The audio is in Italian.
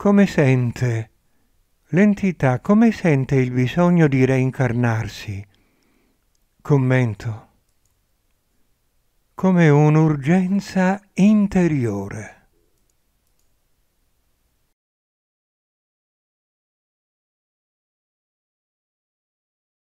come sente? L'entità come sente il bisogno di reincarnarsi? Commento. Come un'urgenza interiore.